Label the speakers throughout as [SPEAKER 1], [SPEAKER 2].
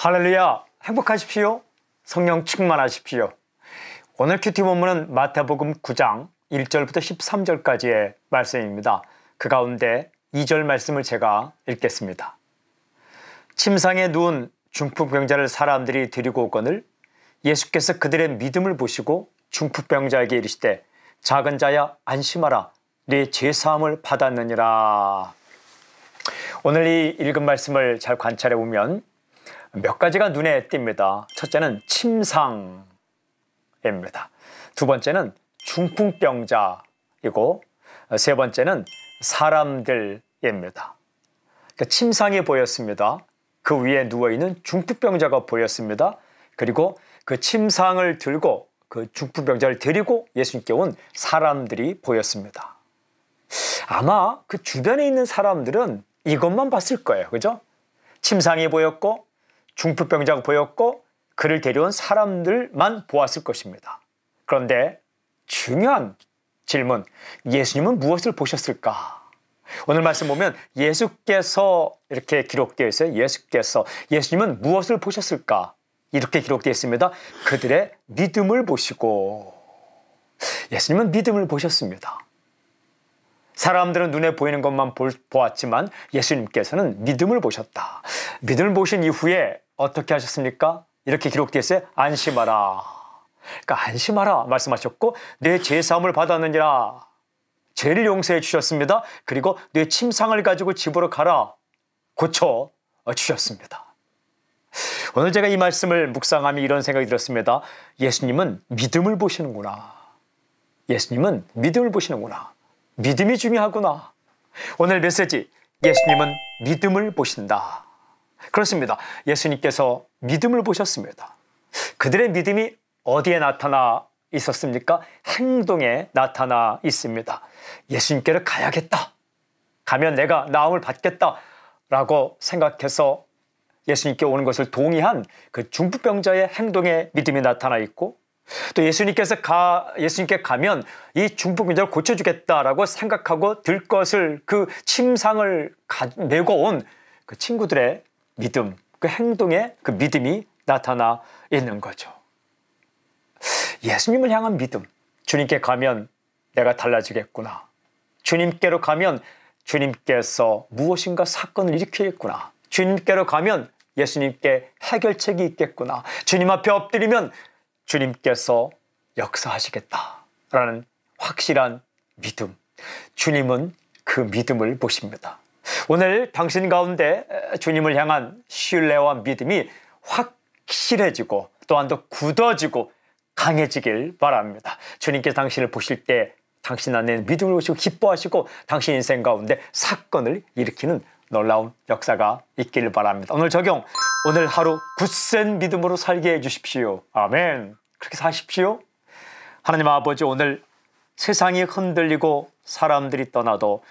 [SPEAKER 1] 할렐루야! 행복하십시오. 성령 충만하십시오. 오늘 큐티 본문은 마태복음 9장 1절부터 13절까지의 말씀입니다. 그 가운데 2절 말씀을 제가 읽겠습니다. 침상에 누운 중풍병자를 사람들이 데리고 오거늘 예수께서 그들의 믿음을 보시고 중풍병자에게 이르시되 작은 자야 안심하라 네 죄사함을 받았느니라. 오늘 이 읽은 말씀을 잘 관찰해 보면 몇 가지가 눈에 띕니다. 첫째는 침상입니다. 두 번째는 중풍병자이고 세 번째는 사람들입니다. 그러니까 침상이 보였습니다. 그 위에 누워있는 중풍병자가 보였습니다. 그리고 그 침상을 들고 그 중풍병자를 데리고 예수님께 온 사람들이 보였습니다. 아마 그 주변에 있는 사람들은 이것만 봤을 거예요. 그죠? 침상이 보였고 중풍병자가 보였고 그를 데려온 사람들만 보았을 것입니다. 그런데 중요한 질문, 예수님은 무엇을 보셨을까? 오늘 말씀 보면 예수께서 이렇게 기록되어 있어요. 예수께서. 예수님은 무엇을 보셨을까? 이렇게 기록되어 있습니다. 그들의 믿음을 보시고. 예수님은 믿음을 보셨습니다. 사람들은 눈에 보이는 것만 보, 았지만 예수님께서는 믿음을 보셨다. 믿음을 보신 이후에 어떻게 하셨습니까? 이렇게 기록되어 있어요. 안심하라. 그러니까 안심하라 말씀하셨고 내 죄사함을 받았느니라. 죄를 용서해 주셨습니다. 그리고 내 침상을 가지고 집으로 가라. 고쳐 주셨습니다. 오늘 제가 이 말씀을 묵상하며 이런 생각이 들었습니다. 예수님은 믿음을 보시는구나. 예수님은 믿음을 보시는구나. 믿음이 중요하구나. 오늘 메시지 예수님은 믿음을 보신다. 그렇습니다. 예수님께서 믿음을 보셨습니다. 그들의 믿음이 어디에 나타나 있었습니까? 행동에 나타나 있습니다. 예수님께로 가야겠다. 가면 내가 나음을 받겠다. 라고 생각해서 예수님께 오는 것을 동의한 그 중풍병자의 행동에 믿음이 나타나 있고 또 예수님께서 가, 예수님께 가면 이 중풍병자를 고쳐주겠다라고 생각하고 들 것을 그 침상을 가, 메고 온 그 친구들의 믿음, 그 행동에 그 믿음이 나타나 있는 거죠. 예수님을 향한 믿음. 주님께 가면 내가 달라지겠구나. 주님께로 가면 주님께서 무엇인가 사건을 일으키겠구나. 주님께로 가면 예수님께 해결책이 있겠구나. 주님 앞에 엎드리면 주님께서 역사하시겠다라는 확실한 믿음. 주님은 그 믿음을 보십니다. 오늘 당신 가운데 주님을 향한 신뢰와 믿음이 확실해지고 또한 더 굳어지고 강해지길 바랍니다. 주님께서 당신을 보실 때 당신 안에 믿음을 보시고 기뻐하시고 당신 인생 가운데 사건을 일으키는 놀라운 역사가 있기를 바랍니다. 오늘 적용, 오늘 하루 굳센 믿음으로 살게 해주십시오. 아멘. 그렇게 사십시오. 하나님 아버지, 오늘 세상이 흔들리고 사람들이 떠나도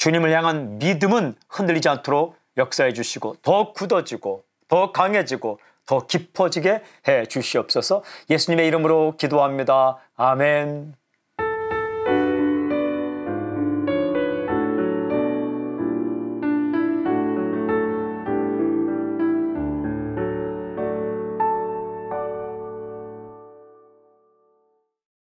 [SPEAKER 1] 주님을 향한 믿음은 흔들리지 않도록 역사해 주시고 더 굳어지고 더 강해지고 더 깊어지게 해 주시옵소서 예수님의 이름으로 기도합니다. 아멘.